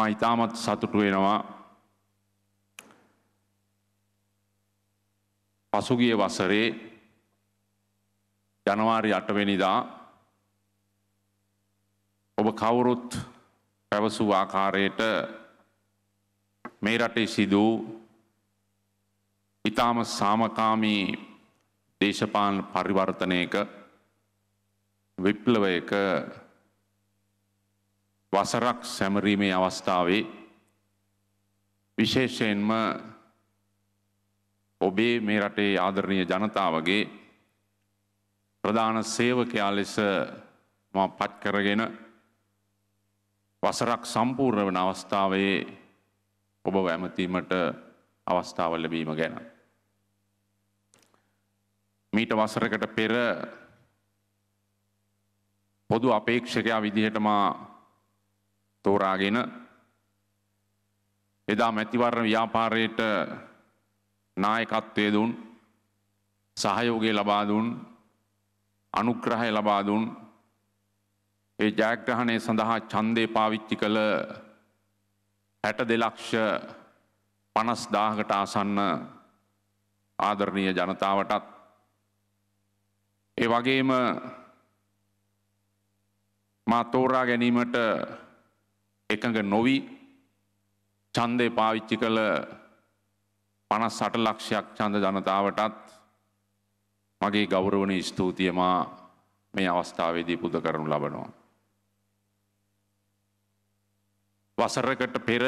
මා ඉතාමත් සතුටු වෙනවා. පසුගිය වසරේ ජනවාරි 8 වෙනිදා ඔබ කවුරුත් පැවසූ ආකාරයට මේ රටේ සිදු ඉතාම සාමකාමී දේශපාලන පරිවර්තනයක විප්ලවයක වසරක් සැමරීමේ අවස්ථාවේ විශේෂයෙන්ම ඔබේ මේ රටේ ආදරණීය ජනතාවගේ ප්‍රධාන සේවකයා ලෙස මා පත් කරගෙන වසරක් සම්පූර්ණ වන අවස්ථාවේ ඔබ ඇමතීමට අවස්ථාව ලැබීම ගැන. මීට වසරකට පෙර පොදු අපේක්ෂකයා විදිහටමා තෝරාගෙන එදා මැතිවරණ ව්‍යාපාරයට නායකත්වය දුන් සහයෝගය ලබා දුන් අනුග්‍රහය ලබා දුන් ඒ ජයග්‍රහණය සඳහා ඡන්දේ පාවිච්චි කළ 62 ලක්ෂ 50000කට ආසන්න ආදරණීය ජනතාවටත් ඒ වගේම මා තෝරා ගැනීමට එකඟ නොවි ඡන්දය පාවිච්චි කළ 58 ලක්ෂයක් ඡන්ද ජනතාවටත් මගේ ගෞරවනීය ස්තුතිය මා මේ අවස්ථාවේදී පුද කරනු ලබනවා. වසරකට පෙර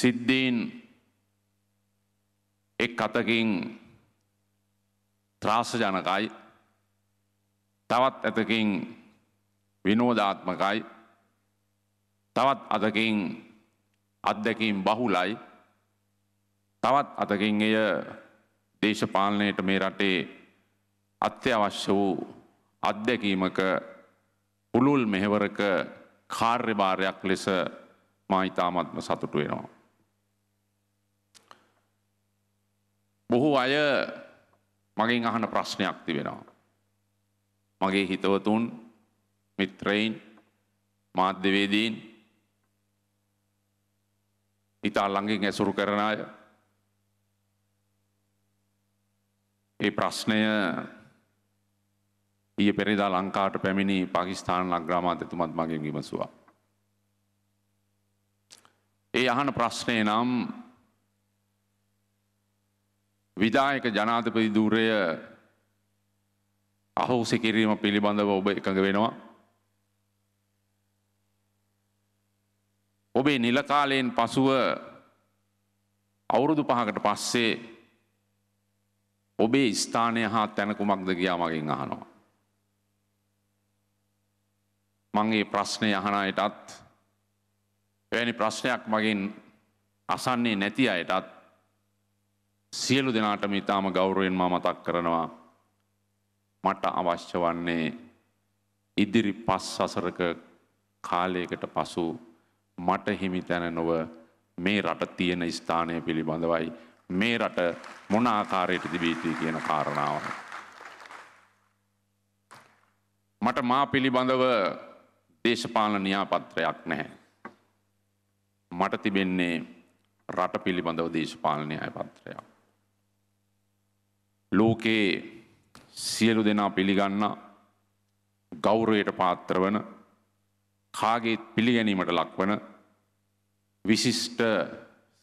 සිද්ධීන් එක් අතකින් ත්‍රාසජනකයි තවත් ඇතකින් විනෝධාත්මකයි තවත් අතකින් අත්දැකීම් බහුලයි තවත් අතකින් එය දේශපාලනයට මේ රටේ අත්‍යවශ්‍ය වූ අත්දැකීමක පුළුල් මෙහෙවරක කාර්යභාරයක් ලෙස මා ඉතාමත්ම සතුටු වෙනවා. බොහෝ අය මගෙන් අහන ප්‍රශ්නයක් තිබෙනවා. මගේ හිතවතුන් මිත්‍රයින් මාධ්‍යවේදීන් ඉතා ළඟින් ඇසුරු කරන අය ඒ ප්‍රශ්නය ඊය පෙරදා ලංකාට පැමිණි පාකිස්ාන අග්‍රාමාතතුමත් මගේ විමසවා. ඒ අහන ප්‍රශ්නය නම් විදායක ජනාධපති දූරය අහෝසි කිරීම පිළිබඳව ඔබ එකඟ වෙනවා ඔබේ නිලකාලයෙන් පසුව අවුරුදු පහකට පස්සේ ඔබේ ස්ථානය හා තැන කුමක්ද කියා මගෙන් අහනවා. මංගේ ප්‍රශ්නය අහන අයටත් වැනි ප්‍රශ්නයක් මගින් අසන්නේ නැති අයටත් සියලු දෙනාටම ඉතාම ගෞරුවෙන් මා මතක් කරනවා මට අවශ්‍ය වන්නේ ඉදිරි පස් සසරක කාලයකට පසු මට හිමි තැන නොව මේ රට තියෙන ස්ථානය පිළිබඳවයි මේ රට මොන ආකාරයට තිබීතුයි කියන කාරණාව. මට මා පිළිබඳව දේශපාලන න්‍යාපත්‍රයක් නැහැ. මට තිබෙන්නේ රට පිළිබඳව දේශපාලන න්‍යායපත්‍රයක්. ලෝකේ සියලු දෙනා පිළිගන්නා ගෞරවයට පාත්‍ර වන කාගේත් පිළිගැනීමට ලක්වන විශිෂ්ට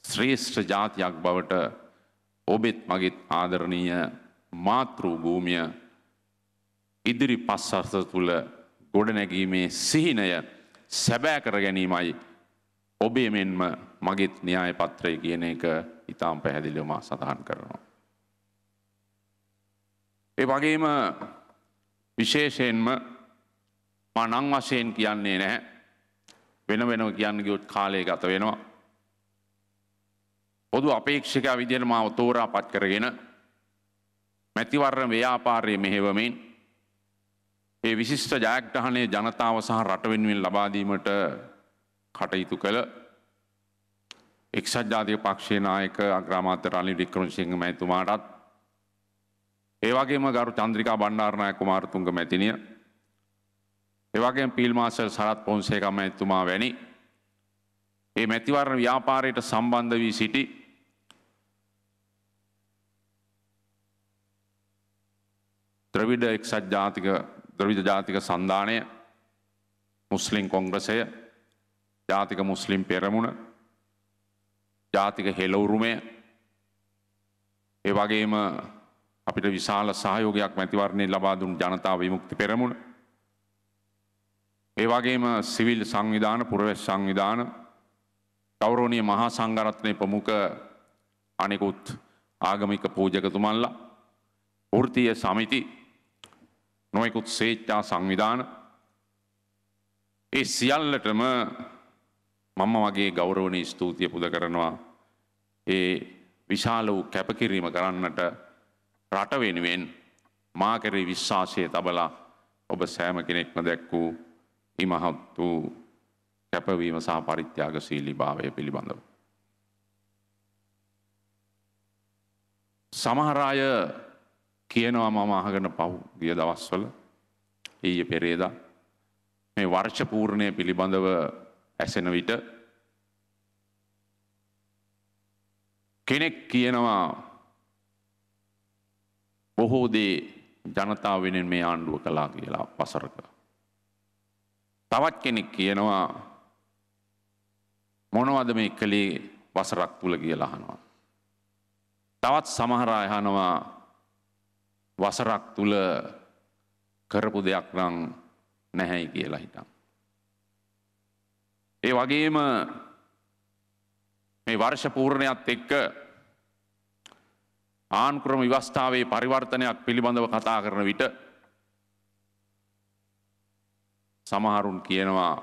ශ්‍රේෂ්ඨ ජාතියක් බවට ඔබෙත් මගෙත් ආදරණීය මාතෘ භූමිය ඉදිරි පස්සර්ස තුළ ගොඩනැගීමේ සිහිනය සැබෑ කර ගැනීමයි ඔබේ මෙන්ම මගෙත් න්‍යාය පත්‍රය කියන එක ඉතාම් පැහැදිලිවම සඳහන් කරනවා. ඒ වගේම විශේෂයෙන්ම මා නං වශයෙන් කියන්නේ නැහැ. වෙන වෙනම කියන්න ගියොත් කාලය ගත වෙනවා. පොදු අපේක්ෂකයා විදිහට මාව තෝරාපත් කරගෙන මැතිවරණ ව්‍යාපාරයේ මෙහෙවමින් ඒ විශිෂ්ට ජයග්‍රහණය ජනතාව සහ රට වෙනුවෙන් ලබා දීමට කටයුතු කළ එක්සත් ජාතික පක්ෂයේ නායක අග්‍රාමාත්‍ය රනිල් වික්‍රමසිංහ මැතිතුමාටත් ඒ වගේම ගරු චන්ද්‍රිකා බණ්ඩාරනායක කුමාරතුංග මැතිණිය එවගේ පිල් මාසල් සරත් පොන්සේකම ඇතුමා වැනි. ඒ මැතිවරණ ව්‍යාපාරයට සම්බන්ධ වී සිටි ද්‍රවිඩ එක්සත් ජාතික ද්‍රවිඩ ජාතික සන්ධානය මුස්ලිම් කොංග්‍රසය ජාතික මුස්ලිම් පෙරමුණ ජාතික හෙලවුරුමය ඒ වගේම අපිට විශාල සහයෝගයක් මැතිවරණය ලබා දුන් ජනතා විමුක්ති පෙරමුණ ඒ වගේම සිවිල් සංවිධාන පුරවැස් සංවිධාන ගෞරවනීය මහා සංඝරත්නයේ ප්‍රමුඛ අනෙකුත් ආගමික පූජකතුමන්ලා වෘත්තීය සමිති නොයෙකුත් ස්වේච්ඡා සංවිධාන ඒ සියල්ලටම මම වගේ ගෞරවනීය ස්තුතිය පුද කරනවා ඒ විශාල වූ කැපකිරීම කරන්නට රට වෙනුවෙන් මා කෙරෙහි විශ්වාසය තබලා ඔබ සෑම කෙනෙක්ම දැක්වූ ඉමහත් වූ කැපවීම සහ පරිත්‍යාග සීලිභාවය පිළිබඳව. සමහරාය කියනවා මම අහගෙන පහු ගිය දවස්වල ඊය පෙරේද මේ වර්ෂපූර්ණය පිළිබඳව ඇසෙන විට කෙනෙක් කියනවා බොහෝ දේ ජනතාව වෙනෙන් මේ ආණ්ඩුව කලා කියලා පසරක තවත් කෙනෙක් කියනවා මොනවද මේ කළේ වසරක් තුල කියලා අහනවා. තවත් සමහර අය අහනවා වසරක් තුල කරපු දෙයක් නම් නැහැයි කියලා හිතන්. ඒ වගේම මේ වර්ෂ පූර්ණයත් එක්ක ආන්ක්‍රම විවස්ථාවේ පරිවර්තනයක් පිළිබඳව කතා කරන විට සමහරුන් කියනවා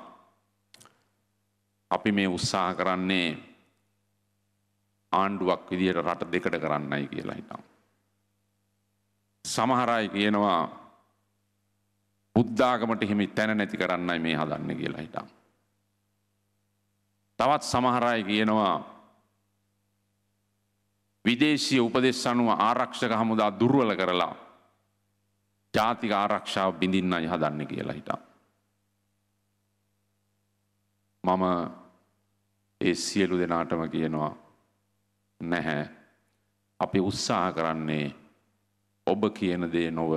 අපි මේ උත්සාහ කරන්නේ ආණ්ඩුවක් විදිහට රට දෙකට කරන්නයි කියලා හිතම්. සමහර අය කියනවා බුද්ධාගමට හිමි තැන නැති කරන්නයි මේ හදන්න කියලා හිතම්. තවත් සමහර අය කියනවා විදේශීය උපදෙස් අනුව ආරක්ෂක හමුදා දුර්වල කරලා ජාතික ආරක්ෂාව බිඳින්නයි හදන්න කියලා හිතා. මම ඒ සියලු දෙනාටම කියනවා නැහැ. අපි උත්සාහ කරන්නේ ඔබ කියන දේ නොව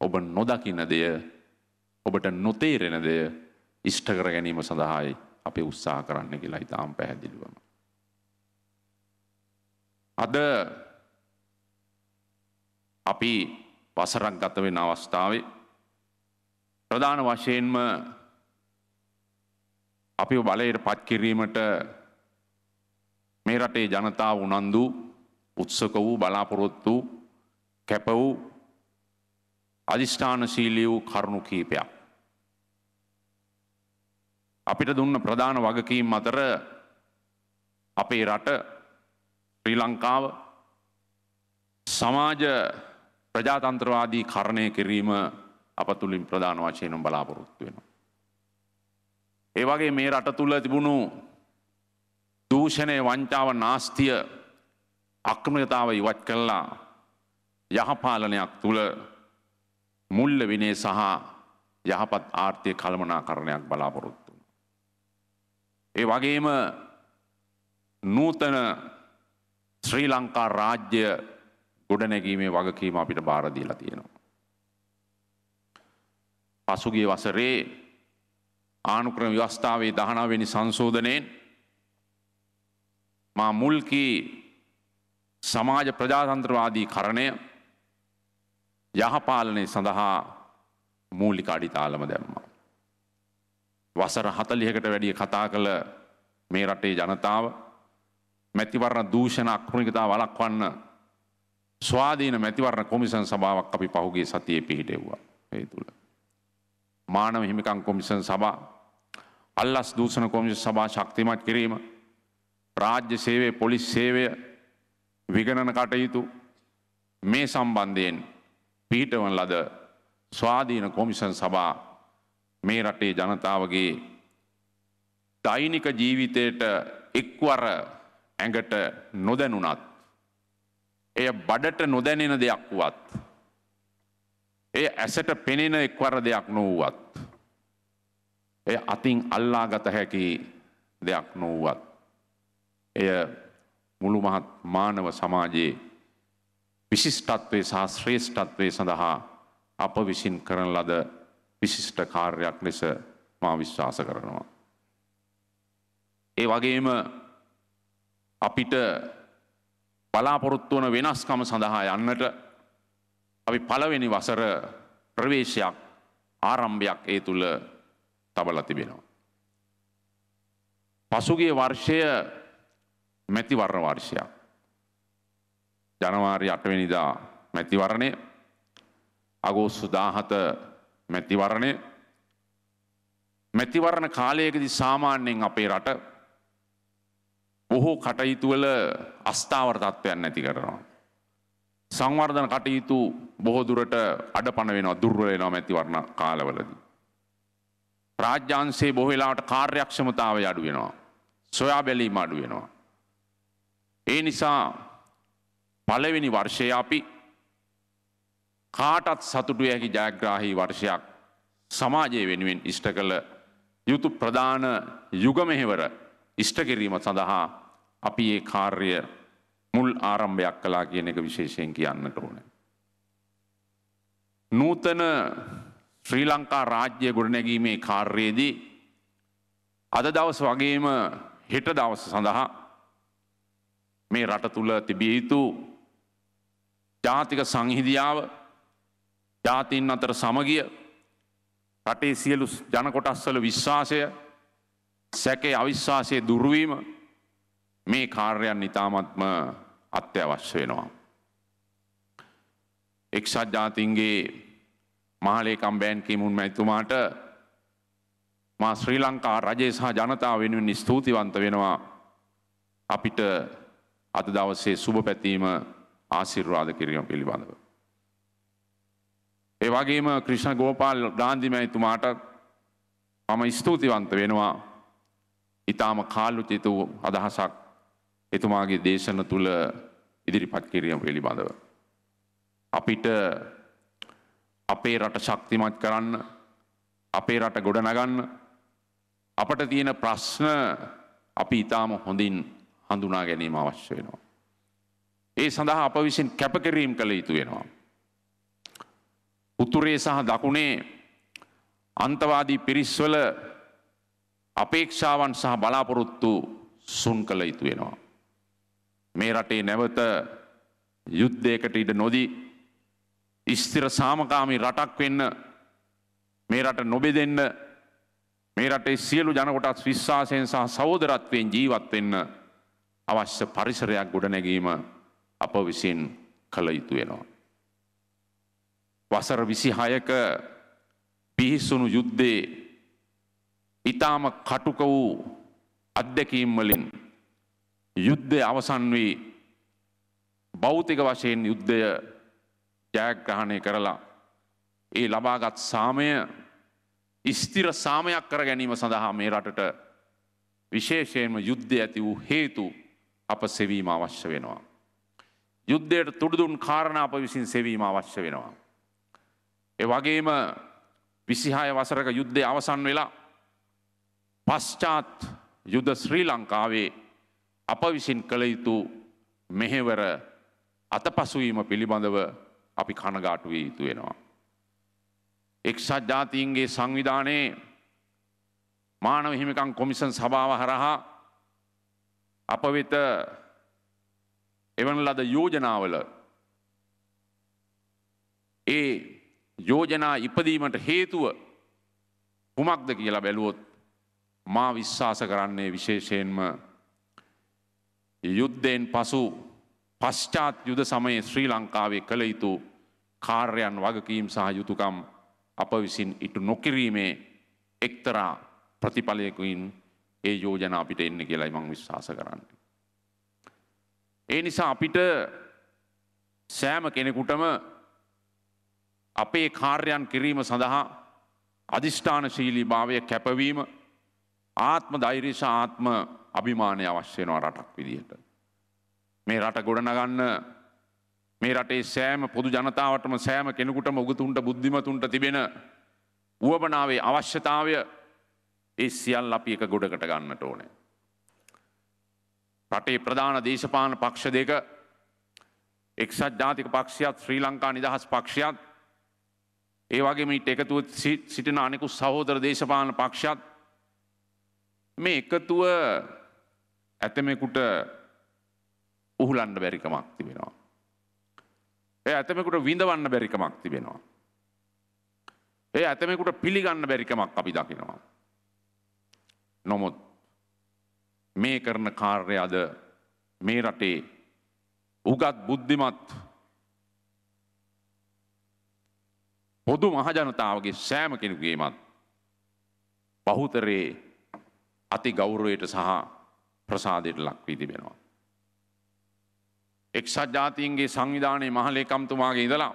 ඔබ නොදකින දෙය ඔබට නොතේරෙන දෙය ඉෂ්ට කර ගැනීම සඳහායි අපි උත්සාහ කරන්න කියලා ඉතාම පැහැදිලිවම. අද අපි වසරක් ගත වෙන අවස්ථාවේ ප්‍රධාන වශයෙන්ම අපි බලයට පත් කිරීමට මේ රටේ ජනතාව උනන්දු උත්සක වූ බලාපොරොත්තු කැප වූ අධිෂ්ඨානශීලී වූ කරුණු කීපයක්. අපිට දුන්න ප්‍රධාන වගකීම් අතර අපේ රට ශ්‍රී ලංකාව සමාජ ප්‍රජාතන්ත්‍රවාදී කරණය කිරීම අප තුළින් ප්‍රධාන වශයනම් බලාපොරොත්තු වෙනවා. ඒ වගේ මේ රට තුල තිබුණු දූෂණය වංචාව නාස්තිය අක්‍රමතාව ඉවත් කළා යහපාලනයක් තුල මුල්ල විනය සහ යහපත් ආර්ථික කළමනාකරණයක් බලාපොරොත්තු ඒ වගේම නූතන ශ්‍රී ලංකා රාජ්‍ය ගොඩනැගීමේ වගකීම අපිට බාර දීලා තියෙනවා. පසුගිය වසරේ ආනුක්‍රම ව්‍යවස්ථාවේ දහනවැනි සංශෝධනයෙන් මා මුල්කී සමාජ ප්‍රජාතන්ත්‍රවාදී කරණය යහපාලනය සඳහා මූලික අඩිතාලම දැම්මා. වසර හතලිහකට වැඩිය කතා කළ මේ රටේ ජනතාව මැතිවරණ දූෂණ අක්‍රමිකතා වලක්වන්න ස්වාධීන මැතිවරණ කොමිසන් සභාවක් අපි පහුගේ සතියේ පිහිටෙව්වා ඒ තුළ. මානව හිමිකම් කොමිසන් සභා අල්ලස් දූෂණ කොමිසන් සභා ශක්තිමත් කිරීම රාජ්‍ය සේවය පොලිස් සේවය විගණන කටයුතු මේ සම්බන්ධයෙන් පිහිටවන ලද ස්වාධීන කොමිසන් සභා මේ රටේ ජනතාවගේ දෛනික ජීවිතයට එක්වර ඇඟට නොදැනුනත් එය බඩට නොදැනෙන දෙයක් වුවත් ඒ ඇසට පෙනෙන එක්වර දෙයක් නොවුවත්. එය අතින් අල්ලාගත හැකි දෙයක් නොවුවත්. එය මුළු මහත් මානව සමාජයේ විශිෂ්ටත්වය සහ ශ්‍රේෂ්ඨත්වය සඳහා අප විසින් කරන ලද විශිෂ්ට කාර්යක් ලෙස මා විශ්වාස කරනවා. ඒ වගේම අපිට බලාපොරොත්තු වන වෙනස්කම සඳහා යන්නට අපි පළවෙනි වසර ප්‍රවේශයක් ආරම්භයක් ඒ තුළ තබලා තිබෙනවා. පසුගිය වර්ෂය මැතිවරණ වර්ෂයක්. ජනවාරි 8 වෙනිදා මැතිවරණය අගෝස්තු 17 මැතිවරණය මැතිවරණ කාලයකදී සාමාන්‍යයෙන් අපේ රට බොහෝ කටයුතු වල අස්ථාවර තත්ත්වයක් නැති කරනවා. සංවර්ධන කටයුතු බොහෝදුරට අඩ පනවෙනවා දුර්වලනවා ඇතිවරණ කාලවලද. රාජ්‍යන්සේ බොහවෙලාට කාර්යක්ෂමතාව අඩුවෙනවා. සොයා බැලීම අඩුවෙනවා. ඒ නිසා පලවෙනි වර්ෂය අපි කාටත් සතුටු ඇකි ජයග්‍රාහි වර්ෂයක් සමාජය වෙනුවෙන් ඉෂ්ට කළ යුතු ප්‍රධාන යුගමෙහෙවර ඉෂ්ට කිරීම සඳහා අපි ඒ කාර්ය මුල් ආරම්භයක් කලා කියන එක විශේෂයෙන් කියන්නට ඕනේ. නූතන ශ්‍රී ලංකා රාජ්‍ය ගොඩනැගීමේ කාර්යයේදී අද දවස් වගේම හෙට දවස සඳහා මේ රට තුල තිබිය යුතු ජාතික සංහිදියාව ජාතීන් අතර සමගිය රටේ සියලු ජන කොටස්වල විශ්වාසය සැකේ අවිශ්වාසයේ දුර්වීම මේ කාර්යයන් ඊටාත්ම අත්‍යවශ්‍ය වෙනවා එක්සත් ජාතින්ගේ මහලේකම් බෑන් කිමුන් මැතුමාට මා ශ්‍රී ලංකා රජය සහ ජනතාව වෙනුවෙන් ස්තුතිවන්ත වෙනවා අපිට අද දවසේ සුබ පැතීම ආශිර්වාද කිරීම පිළිබඳව. ඒ වගේම ක්‍රිෂ්ණ ගෝපාල් ගාන්ධි මැතිතුමාට මම ස්තුතිවන්ත වෙනවා. ඊටාම කාලුචිත වූ අදහසක් එතුමාගේ දේශන තුල ඉදිරිපත් කිරීම පිළිබඳව. අපිට අපේ රට ශක්තිමත් කරන්න අපේ රට ගොඩනගන්න අපට තියෙන ප්‍රශ්න අපි ඉතාම හොඳින් හඳුනා ගැනීම අවශ්‍ය වෙනවා. ඒ සඳහා අප විසින් කැපකිරීම් කළ යුතු වෙනවා. උතුරේ සහ දකුණේ අන්තවාදී පිරිස්වල අපේක්ෂාවන් සහ බලාපොරොත්තු සුන් කළ යුතු වෙනවා. මේ රටේ නැවත යුද්ධයකට ඉඩ නොදී ස්ථිර සාමකාමී රටක් වෙන්න මේ රට නොබෙදෙන්න මේ රටේ සියලු ජනකොටත් විශ්වාසයෙන් සහ සහෝදරත්වයෙන් ජීවත් වෙන්න අවශ්‍ය පරිසරයක් ගොඩනැගීම අප විසින් කළ යුතු වෙනවා. වසර විසිහයක පිහිස්සුණු යුද්ධේ ඉතාම කටුක වූ අත්දැකීම්වලින් යුද්ධය අවසන් වී භෞතික වශයෙන් යුද්ධය ජයග්‍රහණය කරලා. ඒ ලබාගත් සාමය ස්තිර සාමයක් කර ගැනීම සඳහා මේ රටට විශේෂයෙන්ම යුද්ධ ඇති වූ හේතු අප සෙවීම අවශ්‍ය වෙනවා. යුද්ධයට තුඩුදුන් කාරණ අප විසින් සෙවීම අවශ්‍ය වෙනවා. ඒ වගේම විසිහාය වසරක යුද්ධය අවසන් වෙලා පශ්චාත් යුද ශ්‍රී ලංකාවේ අප විසින් කළ යුතු මෙහෙවර අතපසුවීම පිළිබඳව අපි කනගාටු විය යුතු වෙනවා. එක්සත් ජාතීන්ගේ සංවිධානයේ මානව හිමිකම් කොමිසන් සභාව හරහා අප වෙත එවන ලද යෝජනාවල ඒ යෝජනා ඉපදීමට හේතුව කුමක්ද කියලා බැලුවොත් මා විශ්වාස කරන්නේ විශේෂයෙන්ම යුද්ධයෙන් පසු පශ්චාත් යුද සමයේ ශ්‍රී ලංකාවේ කළ යුතු කාර්යන් වගකීම් සහ යුතුකම් අප විසින් ඉටු නොකිරීමේ එක්තරා ප්‍රතිඵලයකින් ඒ යෝජනා අපිට එන්න කියලයි මං විශ්වාස කරන්නේ. ඒ නිසා අපිට සෑම කෙනෙකුටම අපේ කාර්යන් කිරීම සඳහා අධිෂ්ඨානශීලී භාවය කැපවීම ආත්ම ධෛර්යශ ආත්ම අභිමානය අවශ්‍යනවා රටක් විදිහට. මේ රට ගොඩනගන්න මේ රටේ සෑම පොදු ජනතාවටම සෑම කෙනෙකුටම උගතුන්ට බුද්ධිමතුන්ට තිබෙන වුවමනාවේ අවශ්‍යතාවය ඒ සියල් අපි එක ගොඩකට ගන්නට ඕනේ. රටේ ප්‍රධාන දේශපාන පක්ෂ දෙක එක්සත් ජාතික පක්ෂයත් ශ්‍රී ලංකා නිදහස් පක්ෂයත් ඒ වගේ මීට එකතුව සිටින අනෙකු සහෝදර දේශපාන පක්ෂත් මේ එකතුව ඇතමෙකුට උහුලන්න බැරිකමක් තිබෙනවා. ඒ ඇතමෙකුට විඳවන්න බැරිකමක් තිබෙනවා. ඒ ඇතමෙකුට පිළිගන්න බැරිකමක් අපි දකිනවා. නොමුත් මේ කරන කාර්ය අද මේ රටේ උගත් බුද්ධිමත් පොදු මහජනතාවගේ සෑම කෙනෙකුගේමත් බහුතරයේ අති ගෞරවයට සහ ප්‍රසාදයට ලක්වී තිබෙනවා. එක්සත් ජාතීන්ගේ සංවිධානයේ මහලේකම්තුමාගේ ඉඳලා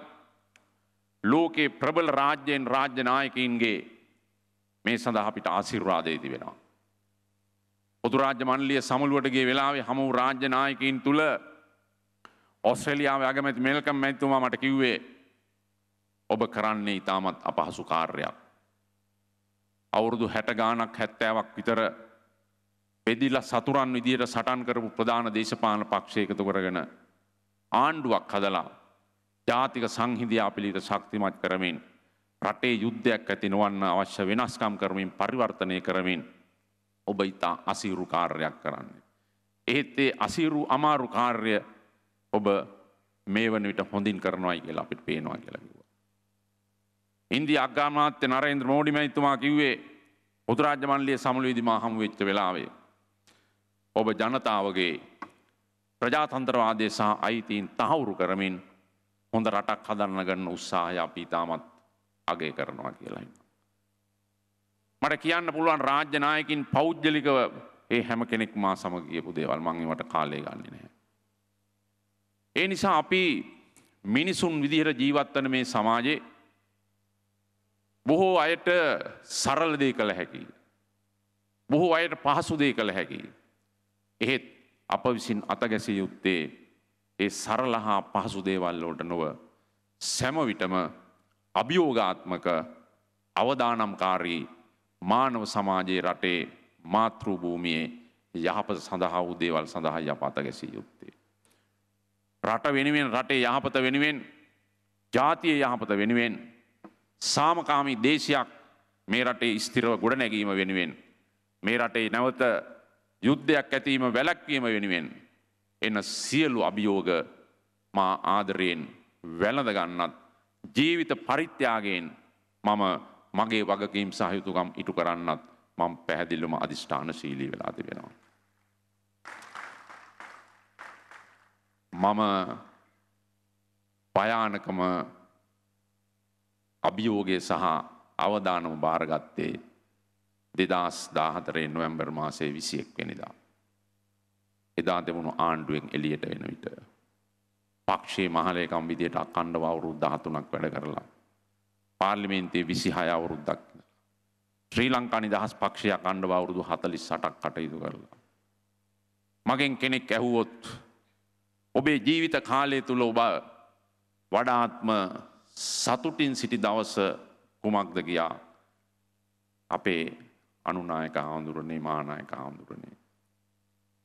ලෝකේ ප්‍රබල රාජ්‍යයෙන් රාජ්‍ය නායකයින්ගේ මේ සඳහා අපිට ආශිර්වාදය තිබෙනවා. පොදු රාජ්‍ය මණ්ඩලය සමුළුවට ගිය වෙලාවේ හමු රාජ්‍ය නායකයින් තුල ඔස්ට්‍රේලියාවේ අගමැති මෙල්කම් මැතිතුමා මට කිව්වේ ඔබ කරන්නේ ඉතාමත් අපහසු කාර්යයක්. අවුරුදු 60 ගාණක් 70ක් විතර බෙදිලා සතුරන් විදියට සටන් කරපු ප්‍රධාන දේශපාලන පක්ෂයකතු කරගෙන ආණ්ඩුවක් හදලා ජාතික සංහිඳියා පිළිවිත ශක්තිමත් කරමින් රටේ යුද්ධයක් ඇති නොවන්න අවශ්‍ය වෙනස්කම් කරමින් පරිවර්තනය කරමින් ඔබ ඉතා අසීරු කාර්යයක් කරන්නේ. එහෙත් ඒ අසීරු අමාරු කාර්ය ඔබ මේ වන විට හොඳින් කරනවායි කියලා අපිට පේනවා කියලා කිව්වා. ඉන්දිය අග්‍රාමාත්‍ය නරේන්ද්‍ර මෝඩි මැතිතුමා කිව්වේ පොදු රාජ්‍ය මණ්ඩලයේ සමුළුවේදී මා හමු වෙච්ච වෙලාවේ ඔබ ජනතාවගේ ප්‍රජාතන්ත්‍රවාදය සහ අයිතීන් තහවුරු කරමින් හොඳ රටක් හදන්න ගන්න උත්සාහය අපි තාමත් අගය කරනවා කියලා. මට කියන්න පුළුවන් රාජ්‍ය නායකින් පෞද්ගලිකව ඒ හැම කෙනෙක් මා සමග කියපු දේවල් මම ඒවට කාලය ගන්නෙ නැහැ. ඒ නිසා අපි මිනිසුන් විදිහට ජීවත් වෙන මේ සමාජේ බොහෝ අයට සරල දේ කළ හැකියි. බොහෝ අයට පහසු දේ කළ හැකියි. එහෙත් අප විසින් අතගැසිය යුත්තේ ඒ සරල හා පහසු දේවල් වලට නොව සෑම විටම අභියෝගාත්මක අවදානම්කාරී මානව සමාජයේ රටේ මාතෘ භූමියේ යහපත සඳහා වූ දේවල් සඳහා යපත ගැසිය යුත්තේ. රට වෙනුවෙන් රටේ යහපත වෙනුවෙන් ජාතිය යහපත වෙනුවෙන් සාමකාමී දේශයක් මේ රටේ ස්ථිරව ගොඩනැගීම වෙනුවෙන් මේ රටේ නැවත යුද්ධයක් ඇතිවීම වැළැක්වීම වෙනුවෙන් එන සියලු අභියෝග මා ආදරයෙන් වැළඳ ගන්නත් ජීවිත පරිත්‍යාගයෙන් මම මගේ වගකීම් සහ යුතුයකම් ඉටු කරන්නත් මම පැහැදිලිවම අදිෂ්ඨානශීලී වෙලා තිබෙනවා. මම භයානකම අභියෝගය සහ අවදානම බාරගත්තේ දෙදස් දාහතරේ නොවැම්බර් මාසේ විසියෙක් වෙනිදා. එදා දෙවුණු ආණ්ඩුවෙන් එලියට වෙන විට. පක්ෂයේ මහලයකම් විදියට අකණ්ඩව අවුරුද් දහතුනක් වැඩ කරලා. පාර්ලිමේන්තයේ විසි හය අවුරුද්දක්. ශ්‍රී ලංකා නිදහස් පක්ෂය අකණ්ඩව අවුරුදු හතලිස් සටක් කටයුතු කරලා. මගෙන් කෙනෙක් ඇහුවොත් ඔබේ ජීවිත කාලය තුළ ඔබ වඩාත්ම සතුටින් සිටි දවස කුමක්ද ගියා අපේ අනුනායක හාමුදුරනේ මානායක හාමුදුරනේ.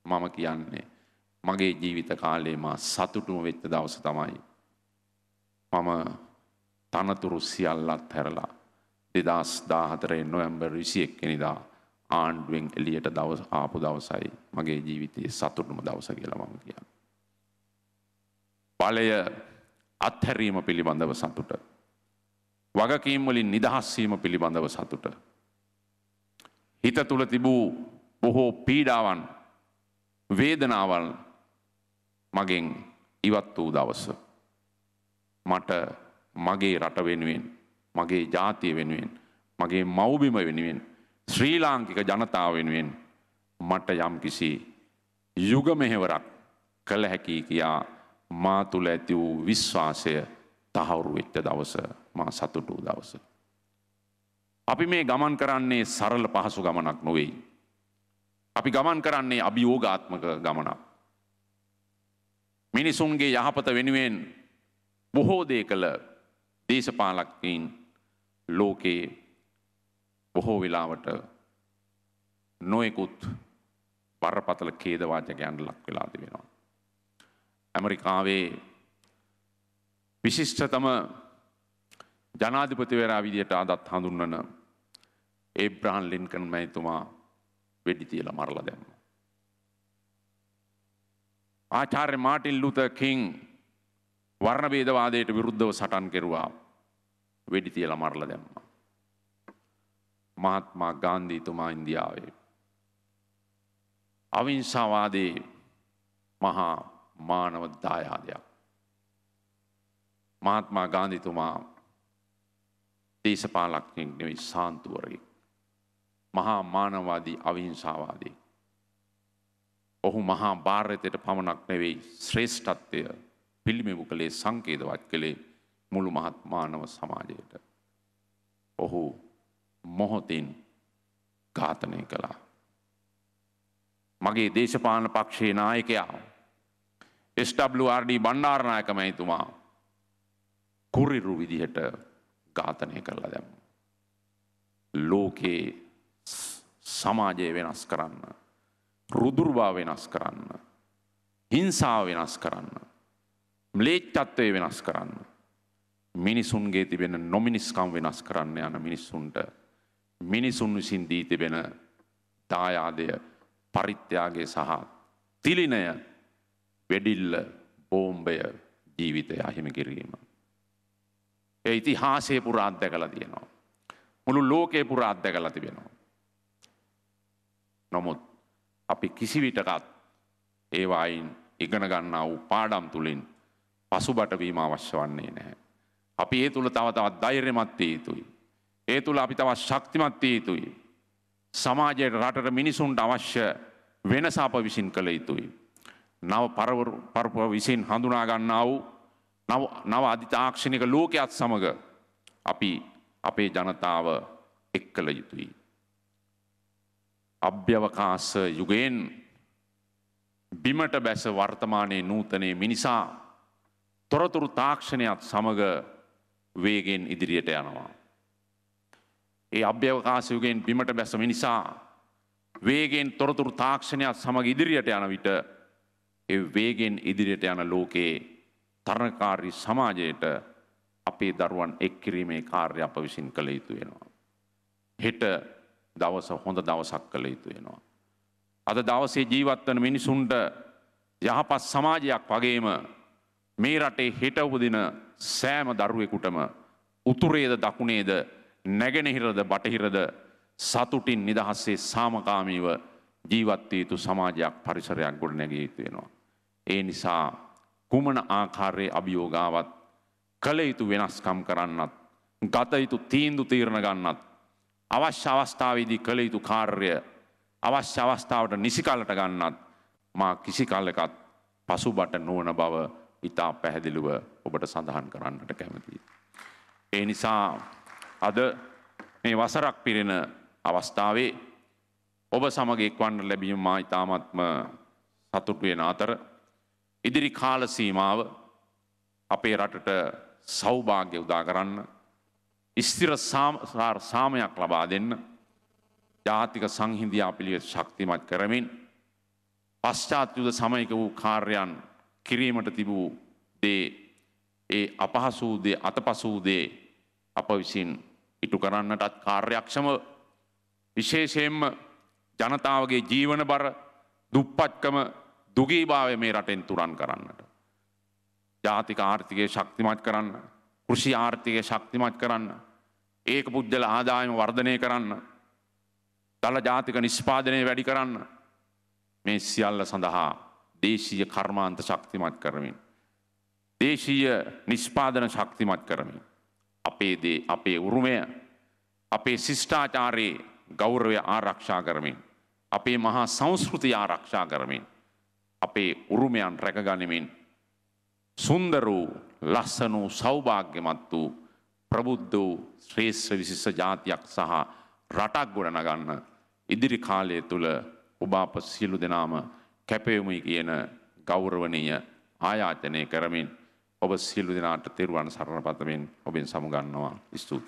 මම කියන්නේ මගේ ජීවිත කාලේ මා සතුටුම වෙච්ච දවස තමයි. මම තනතුරු සියල්ලත් හැරලා දෙදස් දාහතරේ නොයම්බර් විසි එක්කෙනනිදා ආණ්ඩුවෙන් එලියට දවස් ආපු දවසයි මගේ ජීවිතයේ සතුටුම දවස කියලා මම කියන්න. බලය අත්හැරීම පිළිබඳව සතුට. වගකීම්වලින් නිදහස්වීම පිළිබඳව සතුට. හිත තුළ තිබූ බොහෝ පීඩාවන් වේදනාවල් මගෙන් ඉවත් වූ දවස. මට මගේ රට වෙනුවෙන් මගේ ජාතිය වෙනුවෙන් මගේ මවබිම වෙනුවෙන් ශ්‍රී ලාංකික ජනතාව වෙනුවෙන් මට යම් කිසි යුග මෙහෙවරක් කළ හැකි කියා මා තුළ ඇති වූ විශ්වාසය තහවුරු වෙච්ච දවස මා සතුටු දවස. අපි මේ ගමන් කරන්නේ සරල පහසු ගමනක් නොවෙයි. අපි ගමන් කරන්නේ අභියෝගාත්මක ගමනක්. මිනිසුන්ගේ යහපත වෙනුවෙන් බොහෝ දේ කළ දේශපාලකයින් ලෝකයේ බොහෝ වෙලාවට නොයෙකුත් බරපතල ඛේදවාචකයන් ලක් වෙලා තිබෙනවා. ඇමරිකාවේ විශිෂ්ටතම ජනාධිපතිවරා විදියට අදත් හඳුන්වන ඒබ්‍රහන් ලින්කන් මැතිතුමා වෙඩි තියලා මරලා දැම්මා. ආචාර්ය මාටින් ලුතර් කිං වර්ණභේදවාදයට විරුද්ධව සටන් කෙරුවා. වෙඩි තියලා මරලා දැම්මා. මහත්මා ගාන්ධීතුමා ඉන්දියාවේ. අවිංසාවාදයේ මහා මානව දායාදයක්. මහත්මා ගාන්ධීතුමා දේශපාලක්ඥයෙක් නෙවෙයි සාන්තුවරයෙක්. මහා මානවාදී අවිහිංසාවාදී. ඔහු මහා භාරතයට පමණක් නෙවෙයි ශ්‍රේෂ්ඨත්වය පිළිමෙමු කළේ සංකේතවත් කළේ මුළු මහත් මානව සමාජයට. ඔහු මොහොතින් ඝාතනය කළා. මගේ දේශපාලන පක්ෂයේ නායකයා SWRD බණ්ඩාරනායක මැතිතුමා කුරිරු විදිහට ඝාතනය කරලා දැම්ම. ලෝකේ සමාජය වෙනස් කරන්න. රුදුර්වා වෙනස් කරන්න. හිංසාව වෙනස් කරන්න. ම්ලේච්ඡත්වය වෙනස් කරන්න. මිනිසුන්ගේ තිබෙන නොමිනිස්කම් වෙනස් කරන්න යන මිනිස්සුන්ට මිනිසුන් විසින් දී තිබෙන දායාදය පරිත්‍යාගය සහ තිලිනය වෙඩිල්ල බෝම්බය ජීවිතය අහිමි කිරීම. ඒ ඉතිහාසය පුරා අත්දැකලා තියෙනවා. මුළු ලෝකේ පුරා අත්දැකලා තිබෙනවා. නමුත් අපි කිසිවිටකත් ඒවායින් ඉගෙන ගන්නා වූ පාඩම් තුලින් පසුබට වීම අවශ්‍ය වන්නේ නැහැ. අපි ඒ තුල තව තවත් ධෛර්යමත් විය යුතුයි. ඒ තුල අපි තවත් ශක්තිමත් විය යුතුයි. සමාජයට රටට මිනිසුන්ට අවශ්‍ය වෙනස අප විසින් කළ යුතුයි. නව පරපුර විසින් හඳුනා ගන්නා වූ නව අධිතාක්ෂණික ලෝකයක් සමඟ අපි අපේ ජනතාව එක් කළ යුතුයි. අභ්‍යවකාශ යුගයෙන් බිමට බැස වර්තමානයේ නූතනය මිනිසා තොරතුරු තාක්ෂණයක් සමඟ වේගෙන් ඉදිරියට යනවා. ඒ අභ්‍යවකාශ යුගයෙන් බිමට බැස මිනිසා වේගෙන් තොරතුරු තාක්ෂණයක් සමඟ ඉදිරියට යන විට ඒ වේගෙන් ඉදිරියට යන ලෝකයේ තරණකාරී සමාජයට අපේ දරුවන් එක් කිරීමේ කාර්ය අප විසින් කළ යුතු වෙනවා. හෙට දවස හොඳ දවසක් කළ යුතු වෙනවා. අද දවසේ ජීවත් වන මිනිසුන්ට යහපත් සමාජයක් වගේම මේ රටේ හෙට උපදින සෑම දරුවෙකුටම උතුරේද දකුණේද නැගෙනහිරද බටහිරද සතුටින් නිදහස්සේ සාමකාමීව ජීවත් වී යුතු සමාජයක් පරිසරයක් ගොඩනැගිය යුතු වෙනවා. ඒ නිසා කුමන ආකාරයේ අභියෝගාවත් කළ යුතු වෙනස්කම් කරන්නත් ගත යුතු තීන්දු තීරණ ගන්නත් අවශ්‍ය අවස්ථාවේදී කළ යුතු කාර්ය අවශ්‍ය අවස්ථාවට නිසි කලට ගන්නත් මා කිසි කලකත් පසුබට නොවන බව ඉතා පැහැදිලිව ඔබට සඳහන් කරන්නට කැමතියි. ඒ නිසා අද මේ වසරක් පිරෙන අවස්ථාවේ ඔබ සමග එක්වන්න ලැබීම මා ඉතාමත්ම සතුටු වෙන අතර ඉදිරි කාලසීමාව අපේ රටට සෞභාග්‍ය උදා කරන්න ස්ථිර සාමයක් ලබා දෙන්න ජාතික සංහින්දයා පිළිවෙත් ශක්තිමත් කරමින් පශ්චාත් යුද සමයක වූ කාර්යයන් කිරීමට තිබූ දේ ඒ අපහසු දේ අතපසු දේ අප විසින් ඉටු කරන්නටත් කාර්යක්ෂම විශේෂයෙන්ම ජනතාවගේ ජීවන බර දුප්පත්කම දුගේ භාවය මේ රටෙන් තුරන් කරන්නට. ජාතික ආර්ථිකය ශක්තිමත් කරන්න කෘෂි ආර්ථිකය ශක්තිමත් කරන්න ඒක පුද්ගල ආදායම වර්ධනය කරන්න දළ ජාතික නිෂ්පාදනය වැඩි කරන්න මේ සියල්ල සඳහා දේශීය කර්මාන්ත ශක්තිමත් කරමින් දේශීය නිෂ්පාදන ශක්තිමත් කරමින් අපේ දේ අපේ උරුමය අපේ ශිෂ්ඨාචාරයේ ගෞරවය ආරක්ෂා කරමින් අපේ මහා සංස්කෘතිය ආරක්ෂා කරමින් අපේ උරුමයන් රැකගනිමින් සුන්දර වූ ලස්සන වූ සෞභාග්‍යමත් වූ ප්‍රබුද්ධ වූ ශ්‍රේෂ්ඨ විශිෂ්ට ජාතියක් සහ රටක් ගොඩනගන්න ඉදිරි කාලය තුල ඔබ අප සියලු දෙනාම කැපෙමුයි කියන ගෞරවනීය ආයාචනය කරමින් ඔබ සියලු දෙනාට තෙරුවන් සරණ පතමින් ඔබෙන් සමුගන්නවා ස්තුතියි